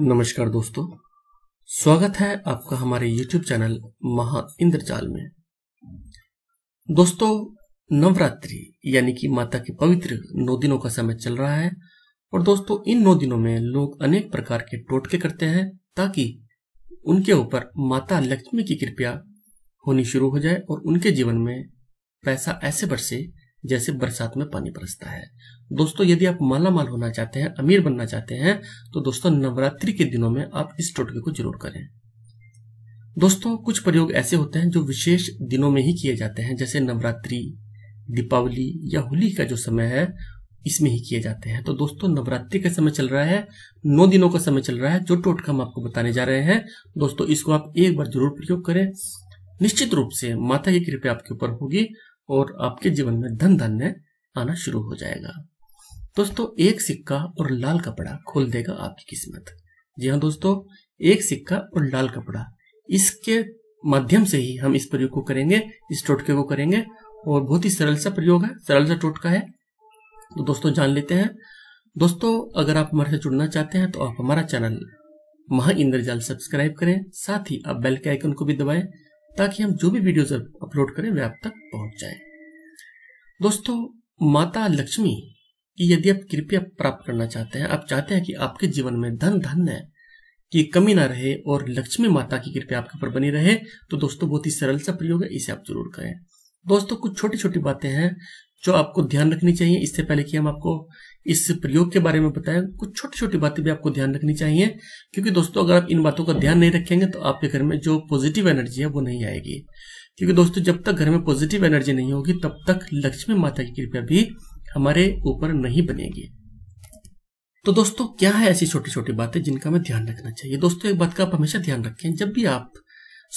नमस्कार दोस्तों स्वागत है आपका हमारे YouTube चैनल महा इंद्रजाल में दोस्तों नवरात्रि यानी कि माता के पवित्र नौ दिनों का समय चल रहा है और दोस्तों इन नौ दिनों में लोग अनेक प्रकार के टोटके करते हैं ताकि उनके ऊपर माता लक्ष्मी की कृपया होनी शुरू हो जाए और उनके जीवन में पैसा ऐसे बरसे जैसे बरसात में पानी बरसता है दोस्तों यदि आप माला माल होना चाहते हैं अमीर बनना चाहते हैं तो दोस्तों नवरात्रि के दिनों में आप इस टोटके को जरूर करें दोस्तों कुछ प्रयोग ऐसे होते हैं जो विशेष दिनों में ही किए जाते हैं जैसे नवरात्रि दीपावली या होली का जो समय है इसमें ही किए जाते हैं तो दोस्तों नवरात्रि का समय चल रहा है नौ दिनों का समय चल रहा है जो टोटका हम आपको बताने जा रहे हैं दोस्तों इसको आप एक बार जरूर प्रयोग करें निश्चित रूप से माता की कृपया आपके ऊपर होगी और आपके जीवन में धन धन्य आना शुरू हो जाएगा दोस्तों एक सिक्का और लाल कपड़ा खोल देगा आपकी किस्मत जी हाँ दोस्तों एक सिक्का और लाल कपड़ा इसके माध्यम से ही हम इस प्रयोग को करेंगे इस टोटके को करेंगे और बहुत ही सरल सा प्रयोग है सरल सा टोटका है तो दोस्तों जान लेते हैं दोस्तों अगर आप हमारे से जुड़ना चाहते हैं तो आप हमारा चैनल महा इंद्रजाल सब्सक्राइब करें साथ ही आप बेल के आइकन को भी दबाएं ताकि हम जो भी वीडियोस अपलोड करें वे आप तक पहुंच जाए दोस्तों माता लक्ष्मी की यदि आप कृपया प्राप्त करना चाहते हैं आप चाहते हैं कि आपके जीवन में धन धन है की कमी ना रहे और लक्ष्मी माता की कृपया आपके ऊपर बनी रहे तो दोस्तों बहुत ही सरल सा प्रयोग है इसे आप जरूर करें दोस्तों कुछ छोटी छोटी बातें हैं जो आपको ध्यान रखनी चाहिए इससे पहले कि हम आपको इस प्रयोग के बारे में बताएं कुछ छोटी छोटी बातें भी आपको ध्यान रखनी चाहिए क्योंकि दोस्तों अगर आप इन बातों का ध्यान नहीं रखेंगे तो आपके घर में जो पॉजिटिव एनर्जी है वो नहीं आएगी क्योंकि दोस्तों जब तक घर में पॉजिटिव एनर्जी नहीं होगी तब तक लक्ष्मी माता की कृपया भी हमारे ऊपर नहीं बनेगी तो दोस्तों क्या है ऐसी छोटी छोटी बातें जिनका हमें ध्यान रखना चाहिए दोस्तों एक बात का आप हमेशा ध्यान रखें जब भी आप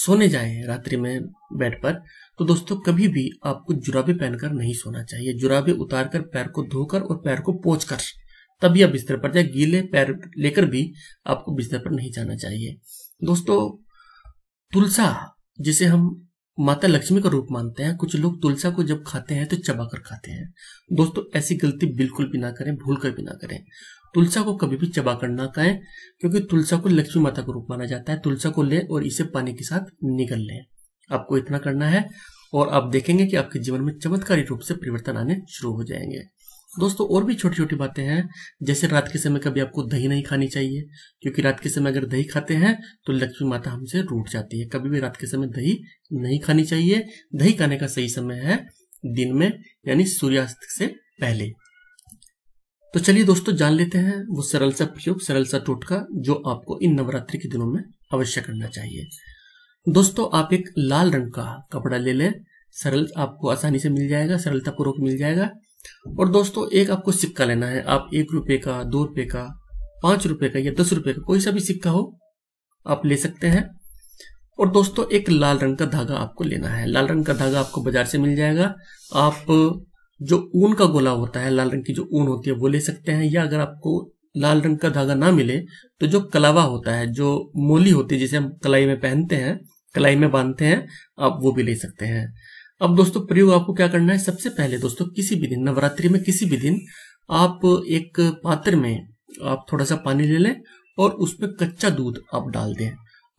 सोने जाए रात्रि में बेड पर तो दोस्तों कभी भी आपको जुराबे पहनकर नहीं सोना चाहिए जुराबे उतार कर पैर को धोकर और पैर को पोच कर तभी आप बिस्तर पर जाए गीले पैर लेकर भी आपको बिस्तर पर नहीं जाना चाहिए दोस्तों तुलसा जिसे हम माता लक्ष्मी का रूप मानते हैं कुछ लोग तुलसा को जब खाते हैं तो चबा कर खाते हैं दोस्तों ऐसी गलती बिल्कुल भी ना करें भूल कर भी ना करें तुलसा को कभी भी कर ना खाएं क्योंकि तुलसा को लक्ष्मी माता का रूप माना जाता है तुलसा को ले और इसे पानी के साथ निकल लें आपको इतना करना है और आप देखेंगे कि आपके जीवन में चमत्कारी रूप से परिवर्तन आने शुरू हो जाएंगे दोस्तों और भी छोटी छोटी बातें हैं जैसे रात के समय कभी आपको दही नहीं खानी चाहिए क्योंकि रात के समय अगर दही खाते हैं तो लक्ष्मी माता हमसे रूट जाती है कभी भी रात के समय दही नहीं खानी चाहिए दही खाने का सही समय है दिन में यानी सूर्यास्त से पहले तो चलिए दोस्तों जान लेते हैं वो सरल सा प्रयोग सरल सा टोटका जो आपको इन नवरात्रि के दिनों में अवश्य करना चाहिए दोस्तों आप एक लाल रंग का कपड़ा ले लें सरल आपको आसानी से मिल जाएगा सरलता पूर्वक मिल जाएगा और दोस्तों एक आपको सिक्का लेना है आप एक रुपए का दो रुपए का पांच रुपए का या दस रुपए का कोई सा भी सिक्का हो आप ले सकते हैं और दोस्तों एक लाल रंग का धागा आपको लेना है लाल रंग का धागा आपको बाजार से मिल जाएगा आप जो ऊन का गोला होता है लाल रंग की जो ऊन होती है वो ले सकते हैं या अगर आपको लाल रंग का धागा ना मिले तो जो कलावा होता है जो मोली होती है जिसे हम कलाई में पहनते हैं कलाई में बांधते हैं आप वो भी ले सकते हैं अब दोस्तों प्रयोग आपको क्या करना है सबसे पहले दोस्तों किसी भी दिन नवरात्रि में किसी भी दिन आप एक पात्र में आप थोड़ा सा पानी ले लें और उसमें कच्चा दूध आप डाल दें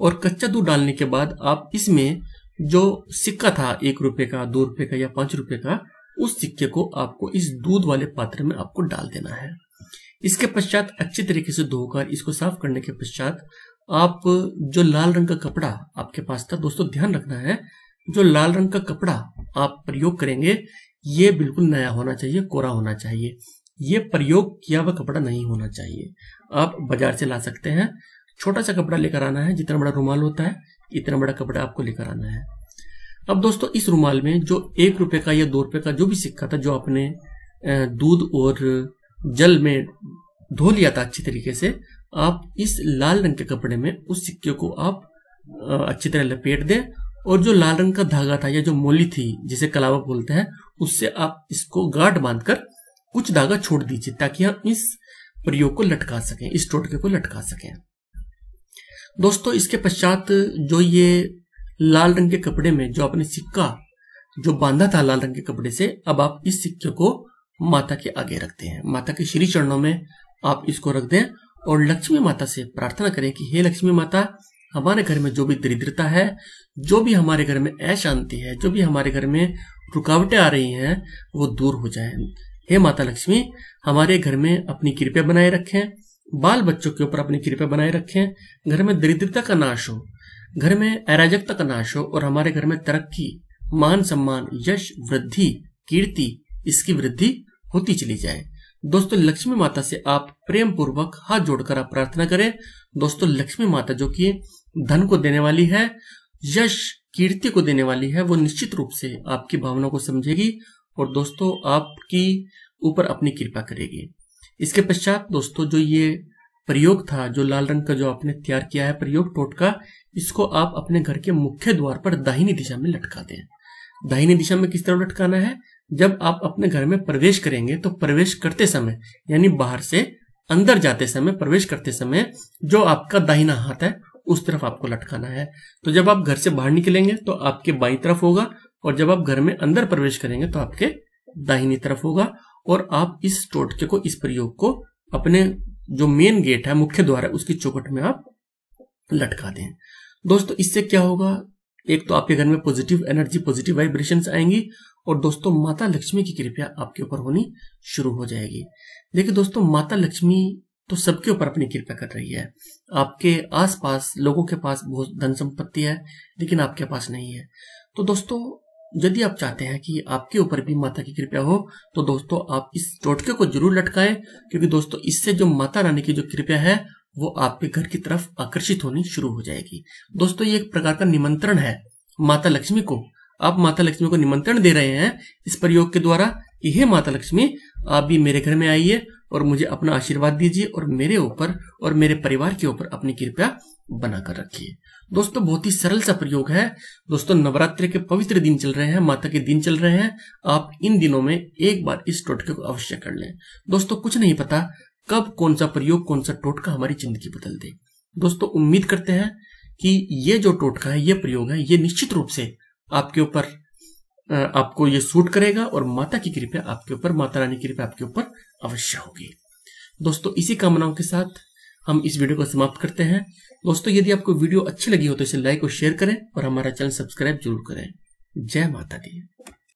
और कच्चा दूध डालने के बाद आप इसमें जो सिक्का था एक रुपये का दो रुपए का या पांच रुपये का उस सिक्के को आपको इस दूध वाले पात्र में आपको डाल देना है इसके पश्चात अच्छे तरीके से धोकर इसको साफ करने के पश्चात आप जो लाल रंग का कपड़ा आपके पास था दोस्तों ध्यान रखना है जो लाल रंग का कपड़ा आप प्रयोग करेंगे ये बिल्कुल नया होना चाहिए कोरा होना चाहिए ये प्रयोग किया हुआ कपड़ा नहीं होना चाहिए आप बाजार से ला सकते हैं छोटा सा कपड़ा लेकर आना है जितना बड़ा रुमाल होता है इतना बड़ा कपड़ा आपको लेकर आना है अब दोस्तों इस रूमाल में जो एक रुपए का या दो रुपए का जो भी सिक्का था जो आपने दूध और जल में धो लिया था अच्छी तरीके से आप इस लाल रंग के कपड़े में उस सिक्के को आप अच्छी तरह लपेट दें और जो लाल रंग का धागा था या जो मोली थी जिसे कलावा बोलते हैं उससे आप इसको गांठ बांधकर कुछ धागा छोड़ दीजिए ताकि हम इस प्रयोग को लटका सकें इस टोटके को लटका सकें दोस्तों इसके पश्चात जो ये लाल रंग के कपड़े में जो आपने सिक्का जो बांधा था लाल रंग के कपड़े से अब आप इस सिक्के को माता के आगे रखते हैं माता के श्री चरणों में आप इसको रख दें और लक्ष्मी माता से प्रार्थना करें कि हे लक्ष्मी माता हमारे घर में जो भी दरिद्रता है जो भी हमारे घर में अशांति है जो भी हमारे घर में रुकावटें आ रही हैं वो दूर हो जाए हे माता लक्ष्मी हमारे घर में अपनी कृपया बनाए रखें बाल बच्चों के ऊपर अपनी कृपया बनाए रखें घर में दरिद्रता का नाश हो घर में अराजकता का नाश हो और हमारे घर में तरक्की मान सम्मान यश वृद्धि कीर्ति इसकी वृद्धि होती चली जाए दोस्तों लक्ष्मी माता से आप प्रेम पूर्वक हाथ जोड़कर आप प्रार्थना करें दोस्तों लक्ष्मी माता जो कि धन को देने वाली है यश कीर्ति को देने वाली है वो निश्चित रूप से आपकी भावना को समझेगी और दोस्तों आपकी ऊपर अपनी कृपा करेगी इसके पश्चात दोस्तों जो ये प्रयोग था जो लाल रंग का जो आपने तैयार किया है प्रयोग टोटका इसको आप अपने घर के मुख्य द्वार पर दाहिनी दिशा में लटका दें दाहिनी दिशा में किस तरह लटकाना है जब आप अपने घर में प्रवेश करेंगे तो प्रवेश करते समय यानी बाहर से अंदर जाते समय प्रवेश करते समय जो आपका दाहिना हाथ है उस तरफ आपको लटकाना है तो जब आप घर से बाहर निकलेंगे तो आपके बाई तरफ होगा और जब आप घर में अंदर प्रवेश करेंगे तो आपके दाहिनी तरफ होगा और आप इस टोटके को इस प्रयोग को अपने जो मेन गेट है मुख्य द्वार है उसकी चौकट में आप लटका दें दोस्तों इससे क्या होगा एक तो आपके घर में पॉजिटिव एनर्जी पॉजिटिव वाइब्रेशन आएंगी और दोस्तों माता लक्ष्मी की कृपया आपके ऊपर होनी शुरू हो जाएगी देखिए दोस्तों माता लक्ष्मी तो सबके ऊपर अपनी कृपा कर रही है आपके आसपास लोगों के पास बहुत धन संपत्ति है लेकिन आपके पास नहीं है तो दोस्तों यदि आप चाहते हैं कि आपके ऊपर भी माता की कृपा हो तो दोस्तों आप इस टोटके को जरूर लटकाएं क्योंकि दोस्तों इससे जो माता रानी की जो कृपा है वो आपके घर की तरफ आकर्षित होनी शुरू हो जाएगी दोस्तों ये एक प्रकार का निमंत्रण है माता लक्ष्मी को आप माता लक्ष्मी को निमंत्रण दे रहे हैं इस प्रयोग के द्वारा हे माता लक्ष्मी आप भी मेरे घर में आइए और मुझे अपना आशीर्वाद दीजिए और मेरे ऊपर और मेरे परिवार के ऊपर अपनी कृपया बनाकर रखिए दोस्तों बहुत ही सरल सा प्रयोग है दोस्तों नवरात्र के पवित्र दिन चल रहे हैं माता के दिन चल रहे हैं आप इन दिनों में एक बार इस टोटके को अवश्य कर लें दोस्तों कुछ नहीं पता कब कौन सा प्रयोग कौन सा टोटका हमारी जिंदगी बदल दे दोस्तों उम्मीद करते हैं कि ये जो टोटका है ये प्रयोग है ये निश्चित रूप से आपके ऊपर आपको ये सूट करेगा और माता की कृपा आपके ऊपर माता रानी की कृपा आपके ऊपर अवश्य होगी दोस्तों इसी कामनाओं के साथ हम इस वीडियो को समाप्त करते हैं दोस्तों यदि आपको वीडियो अच्छी लगी हो तो इसे लाइक और शेयर करें और हमारा चैनल सब्सक्राइब जरूर करें जय माता दी